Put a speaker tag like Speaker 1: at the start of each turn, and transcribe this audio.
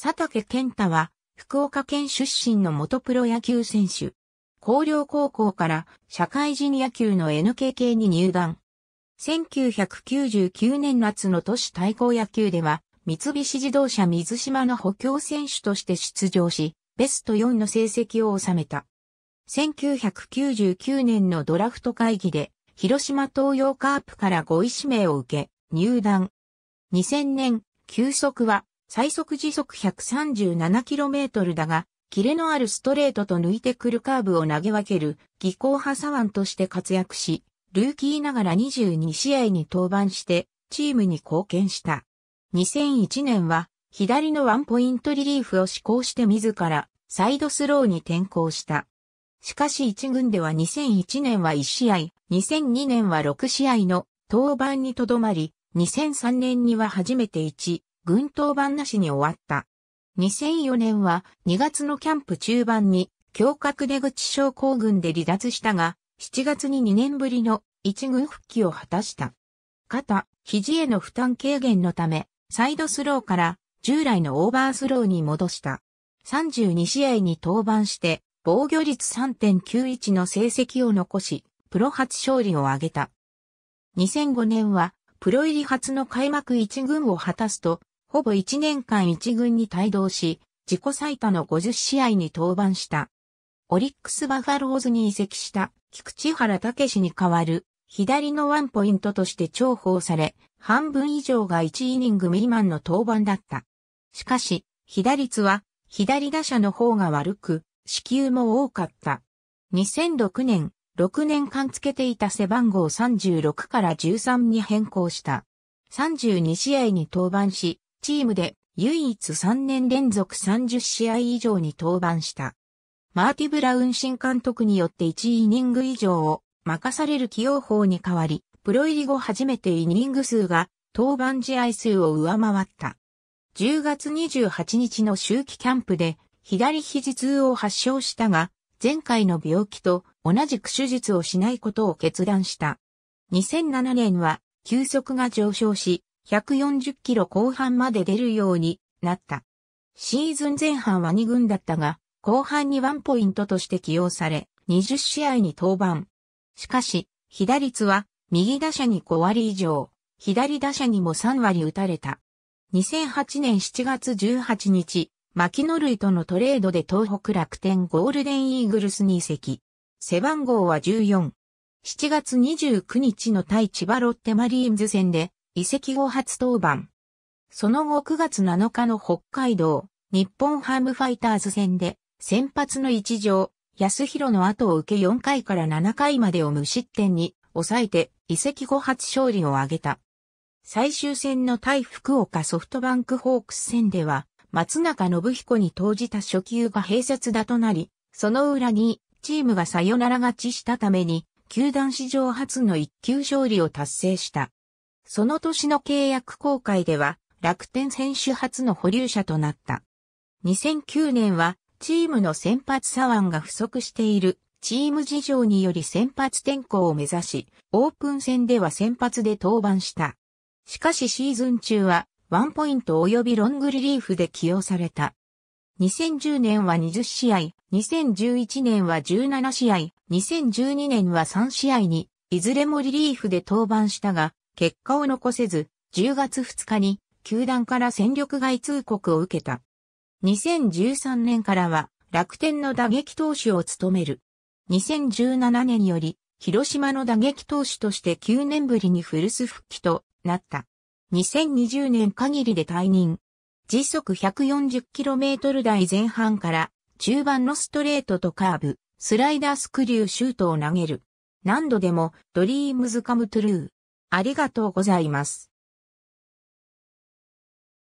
Speaker 1: 佐竹健太は、福岡県出身の元プロ野球選手。高陵高校から社会人野球の NKK に入団。1999年夏の都市対抗野球では、三菱自動車水島の補強選手として出場し、ベスト4の成績を収めた。1999年のドラフト会議で、広島東洋カープから5位指名を受け、入団。2000年、球速は最速時速 137km だが、キレのあるストレートと抜いてくるカーブを投げ分ける技巧派左腕として活躍し、ルーキーながら22試合に登板してチームに貢献した。2001年は左のワンポイントリリーフを試行して自らサイドスローに転向した。しかし1軍では2001年は1試合、2002年は6試合の登板にとどまり、2003年には初めて1、軍刀板なしに終わった。2004年は2月のキャンプ中盤に強角出口症候群で離脱したが、7月に2年ぶりの一軍復帰を果たした。肩、肘への負担軽減のため、サイドスローから従来のオーバースローに戻した。32試合に登板して、防御率3.91の成績を残し、プロ初勝利を挙げた。2005年は、プロ入り初の開幕一軍を果たすと、ほぼ1年間一軍に帯同し、自己最多の50試合に登板した。オリックスバファローズに移籍した菊池原武に代わる左のワンポイントとして重宝され、半分以上が1イニング未満の登板だった。しかし、被打率は左打者の方が悪く、支給も多かった。2006年、6年間つけていた背番号36から13に変更した。32試合に登板し、チームで唯一3年連続30試合以上に登板した。マーティ・ブラウン新監督によって1イニング以上を任される起用法に変わり、プロ入り後初めてイニング数が登板試合数を上回った。10月28日の周期キャンプで左肘痛を発症したが、前回の病気と同じく手術をしないことを決断した。2007年は休速が上昇し、140キロ後半まで出るようになった。シーズン前半は2軍だったが、後半にワンポイントとして起用され、20試合に登板。しかし、被打率は右打者に5割以上、左打者にも3割打たれた。2008年7月18日、牧野類とのトレードで東北楽天ゴールデンイーグルスに移籍。背番号は14。7月29日の対千葉ロッテマリーンズ戦で移籍後初登板。その後9月7日の北海道、日本ハムファイターズ戦で、先発の一条、安弘の後を受け4回から7回までを無失点に抑えて、移籍後初勝利を挙げた。最終戦の対福岡ソフトバンクホークス戦では、松中信彦に投じた初球が併設打となり、その裏に、チームがサヨナラ勝ちしたために、球団史上初の一級勝利を達成した。その年の契約公開では、楽天選手初の保留者となった。2009年は、チームの先発左腕が不足している、チーム事情により先発転向を目指し、オープン戦では先発で登板した。しかしシーズン中は、ワンポイント及びロングリリーフで起用された。2010年は20試合、2011年は17試合、2012年は3試合に、いずれもリリーフで登板したが、結果を残せず、10月2日に球団から戦力外通告を受けた。2013年からは楽天の打撃投手を務める。2017年より広島の打撃投手として9年ぶりに古巣復帰となった。2020年限りで退任。時速 140km 台前半から中盤のストレートとカーブ、スライダースクリューシュートを投げる。何度でもドリームズカムトゥルー。ありがとうございます。